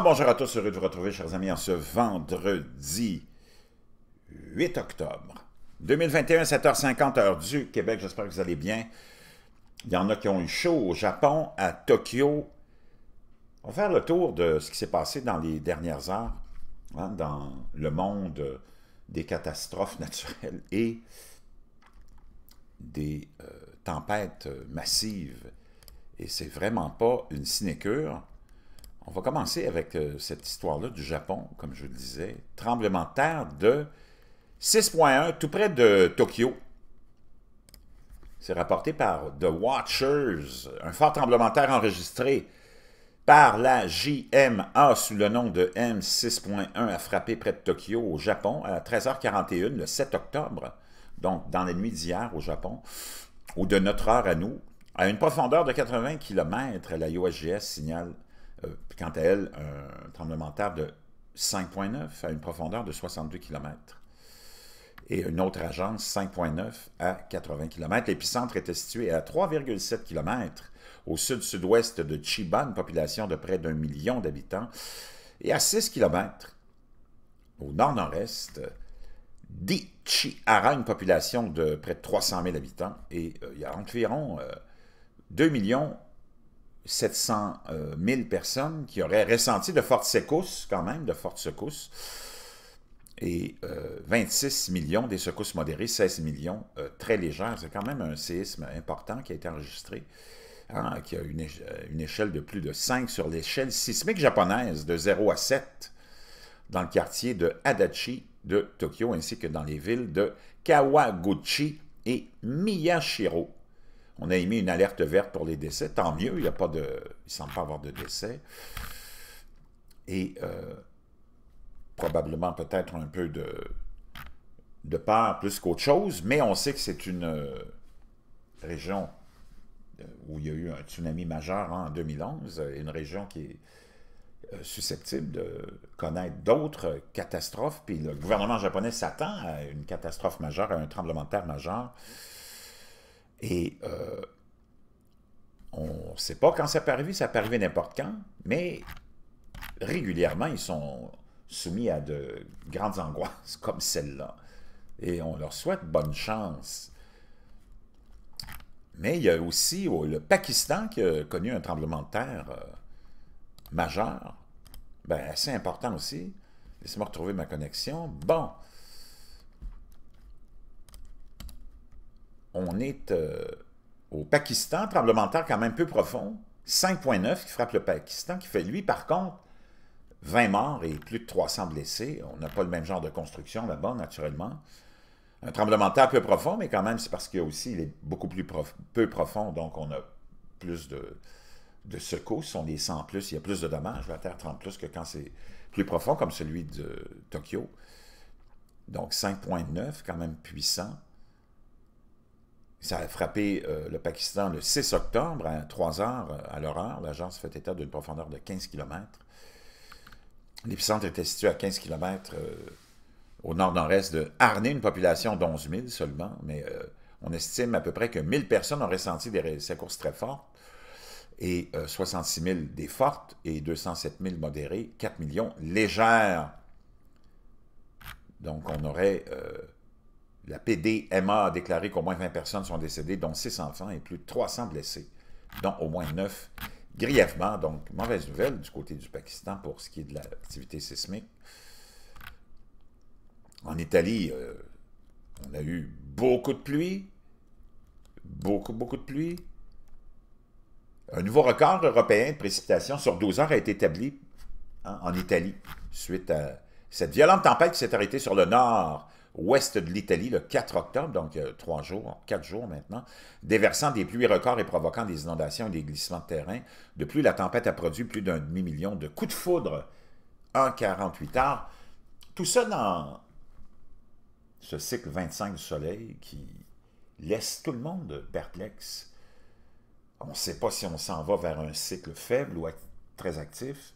bonjour à tous, heureux de vous retrouver, chers amis, en ce vendredi 8 octobre 2021, 7h50, heure du Québec. J'espère que vous allez bien. Il y en a qui ont eu chaud au Japon, à Tokyo. On va faire le tour de ce qui s'est passé dans les dernières heures, hein, dans le monde des catastrophes naturelles et des euh, tempêtes massives. Et c'est vraiment pas une sinécure. On va commencer avec euh, cette histoire-là du Japon, comme je le disais. Tremblement de terre de 6.1, tout près de Tokyo. C'est rapporté par The Watchers, un fort tremblement de terre enregistré par la JMA sous le nom de M6.1 a frappé près de Tokyo au Japon à 13h41 le 7 octobre, donc dans la nuit d'hier au Japon, ou de notre heure à nous, à une profondeur de 80 km, la USGS signale euh, quant à elle, un tremblement de terre de 5,9 à une profondeur de 62 km. Et une autre agence, 5,9 à 80 km. L'épicentre était situé à 3,7 km au sud-sud-ouest de Chiba, une population de près d'un million d'habitants, et à 6 km au nord-nord-est d'Ichihara, une population de près de 300 000 habitants, et euh, il y a environ 2 euh, millions 700 000 euh, personnes qui auraient ressenti de fortes secousses, quand même, de fortes secousses, et 26 euh, millions des secousses modérées, 16 millions euh, très légères. C'est quand même un séisme important qui a été enregistré. Hein, qui a une, une, échelle de plus de 5 sur l'échelle sismique japonaise de 0 à 7 dans le quartier de Adachi de Tokyo ainsi que dans les villes de Kawaguchi et Miyashiro on a émis une alerte verte pour les décès. Tant mieux, il n'y a pas de... Il ne semble pas avoir de décès. Et euh, probablement peut-être un peu de, de peur plus qu'autre chose, mais on sait que c'est une euh, région euh, où il y a eu un tsunami majeur en 2011, une région qui est susceptible de connaître d'autres catastrophes. Puis le gouvernement japonais s'attend à une catastrophe majeure, à un tremblement de terre majeur. Et euh, on ne sait pas quand ça peut arriver, ça peut arriver n'importe quand, mais régulièrement, ils sont soumis à de grandes angoisses comme celle-là. Et on leur souhaite bonne chance. Mais il y a aussi oh, le Pakistan qui a connu un tremblement de terre euh, majeur, ben, assez important aussi. Laissez-moi retrouver ma connexion. Bon, on est euh, au Pakistan, tremblement de terre quand même peu profond, 5.9 qui frappe le Pakistan, qui fait lui, par contre, 20 morts et plus de 300 blessés. On n'a pas le même genre de construction là-bas, naturellement. Un tremblement de terre peu profond, mais quand même, c'est parce qu'il y aussi, il est beaucoup plus peu profond, donc on a plus de, secousses. on est 100 plus, il y a plus de dommages. La terre 30 plus que quand c'est plus profond, comme celui de Tokyo. Donc 5.9, quand même puissant. Ça a frappé euh, le Pakistan le 6 octobre à 3 heures euh, à l'horreur. L'agence fait état d'une profondeur de 15 km. L'épicentre était situé à 15 km euh, au nord-nord-est de Harney, une population d'11 000 seulement, mais on estime à peu près que 1 000 personnes ont ressenti des secousses très fortes et 66 000 des fortes et 207 000 modérées, 4 millions légères. Donc, on aurait la PDMA a déclaré qu'au moins 20 personnes sont décédées, dont 6 enfants et plus de 300 blessés, dont au moins 9 grièvement. Donc, mauvaise nouvelle du côté du Pakistan pour ce qui est de l'activité sismique. En Italie, euh, on a eu beaucoup de pluie, beaucoup, beaucoup de pluie. Un nouveau record européen de précipitations sur 12 heures a été établi hein, en Italie suite à cette violente tempête qui s'est arrêtée sur le nord ouest de l'Italie le 4 octobre, donc euh, trois jours, quatre jours maintenant, déversant des pluies records et provoquant des inondations et des glissements de terrain. De plus, la tempête a produit plus d'un demi-million de coups de foudre en 48 heures. Tout ça dans ce cycle 25 du soleil qui laisse tout le monde perplexe. On ne sait pas si on s'en va vers un cycle faible ou très actif.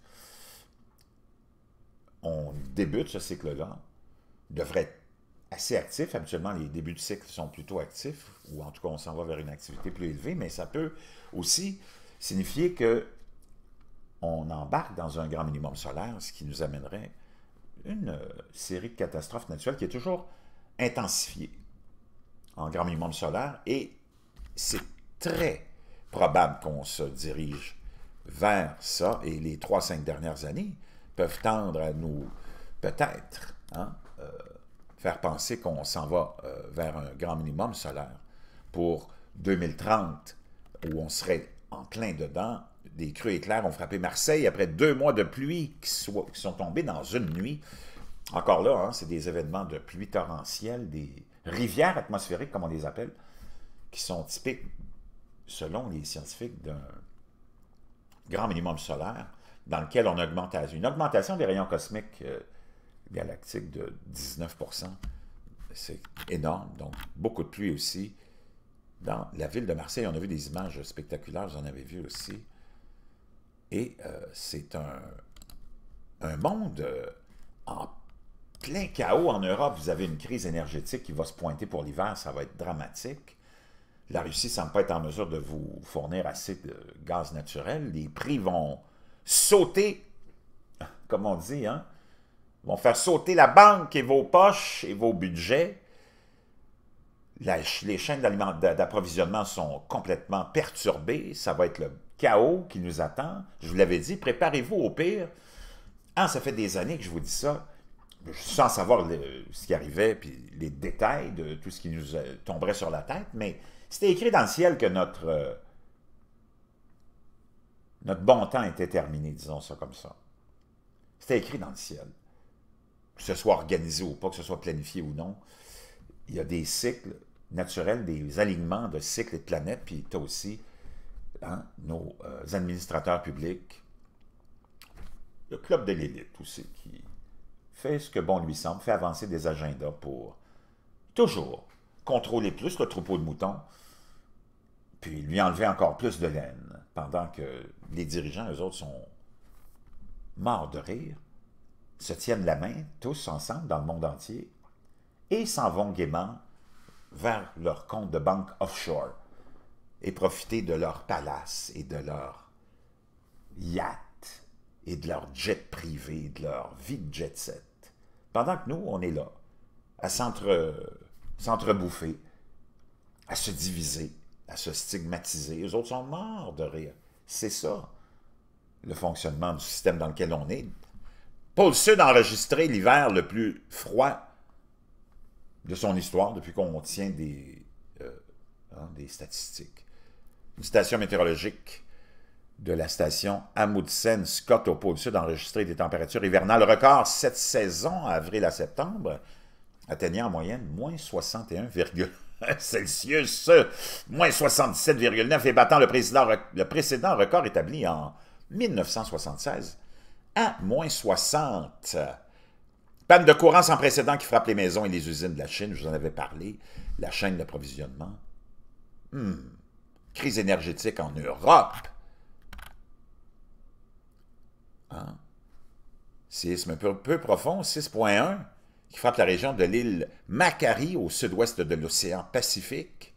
On débute ce cycle-là, devrait être assez actif. Habituellement, les débuts du cycle sont plutôt actifs, ou en tout cas, on s'en va vers une activité plus élevée, mais ça peut aussi signifier que on embarque dans un grand minimum solaire, ce qui nous amènerait une euh, série de catastrophes naturelles qui est toujours intensifiée en grand minimum solaire, et c'est très probable qu'on se dirige vers ça, et les trois, cinq dernières années peuvent tendre à nous, peut-être, hein, euh, faire penser qu'on s'en va euh, vers un grand minimum solaire pour 2030, où on serait en plein dedans. Des crues éclairs ont frappé Marseille après deux mois de pluie qui, sont tombés dans une nuit. Encore là, hein, c'est des événements de pluie torrentielle, des rivières atmosphériques, comme on les appelle, qui sont typiques, selon les scientifiques, d'un grand minimum solaire dans lequel on augmente une augmentation des rayons cosmiques. Euh, galactique de 19 C'est énorme. Donc, beaucoup de pluie aussi. Dans la ville de Marseille, on a vu des images spectaculaires, vous en avez vu aussi. Et euh, c'est un, un monde euh, en plein chaos en Europe. Vous avez une crise énergétique qui va se pointer pour l'hiver, ça va être dramatique. La Russie semble pas être en mesure de vous fournir assez de gaz naturel. Les prix vont sauter, comme on dit, hein? vont faire sauter la banque et vos poches et vos budgets. les chaînes d'approvisionnement sont complètement perturbées. Ça va être le chaos qui nous attend. Je vous l'avais dit, préparez-vous au pire. Ah, ça fait des années que je vous dis ça, sans savoir ce qui arrivait, puis les détails de tout ce qui nous euh, tomberait sur la tête, mais c'était écrit dans le ciel que notre, euh, notre bon temps était terminé, disons ça comme ça. C'était écrit dans le ciel que ce soit organisé ou pas, que ce soit planifié ou non, il y a des cycles naturels, des alignements de cycles et de planètes, puis tu as aussi hein, nos euh, administrateurs publics, le club de l'élite aussi, qui fait ce que bon lui semble, fait avancer des agendas pour toujours contrôler plus le troupeau de moutons, puis lui enlever encore plus de laine, pendant que les dirigeants, eux autres, sont morts de rire se tiennent la main, tous ensemble, dans le monde entier, et s'en vont gaiement vers leur compte de banque offshore et profiter de leur palace et de leur yacht et de leur jet privé, de leur vie de jet set. Pendant que nous, on est là, à s'entrebouffer, à se diviser, à se stigmatiser. Les autres sont morts de rire. C'est ça, le fonctionnement du système dans lequel on est, Pôle Sud a enregistré l'hiver le plus froid de son histoire depuis qu'on tient euh, hein, des, statistiques. Une station météorologique de la station Amundsen Scott au pôle sud a enregistré des températures hivernales record cette saison, avril à septembre, atteignant en moyenne moins 61,1 Celsius, moins 67,9 et battant le, le précédent record établi en 1976 à moins 60. Panne de courant sans précédent qui frappe les maisons et les usines de la Chine, je vous en avais parlé, la chaîne d'approvisionnement. Hmm. Crise énergétique en Europe. Hein? Sisme peu, profond, 6.1, qui frappe la région de l'île Makari au sud-ouest de l'océan Pacifique.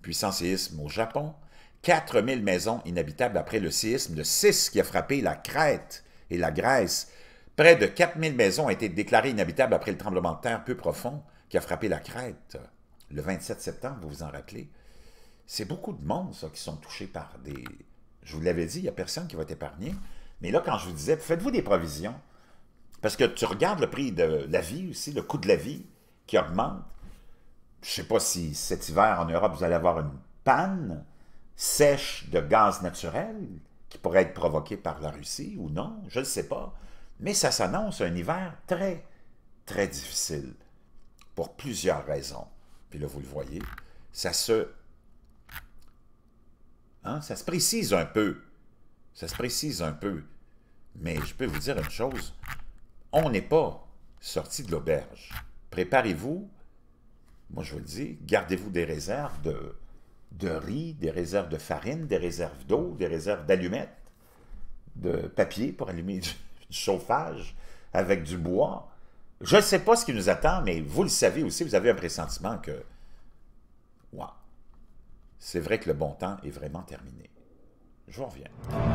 Puissant séisme au Japon. 4000 maisons inhabitables après le séisme de 6 qui a frappé la Crète et la Grèce. Près de 4000 maisons ont été déclarées inhabitables après le tremblement de terre peu profond qui a frappé la Crète le 27 septembre, vous vous en rappelez. C'est beaucoup de monde, ça, qui sont touchés par des... Je vous l'avais dit, il n'y a personne qui va être Mais là, quand je vous disais, faites-vous des provisions. Parce que tu regardes le prix de la vie aussi, le coût de la vie qui augmente. Je ne sais pas si cet hiver en Europe, vous allez avoir une panne sèche de gaz naturel qui pourrait être provoqué par la Russie ou non, je ne sais pas. Mais ça s'annonce un hiver très, très difficile pour plusieurs raisons. Puis là, vous le voyez, ça se... Hein, ça se précise un peu. Ça se précise un peu. Mais je peux vous dire une chose, on n'est pas sorti de l'auberge. Préparez-vous, moi je vous le dis, gardez-vous des réserves de de riz, des réserves de farine, des réserves d'eau, des réserves d'allumettes, de papier pour allumer du, chauffage, avec du bois. Je ne sais pas ce qui nous attend, mais vous le savez aussi, vous avez un pressentiment que, wow, c'est vrai que le bon temps est vraiment terminé. Je vous reviens.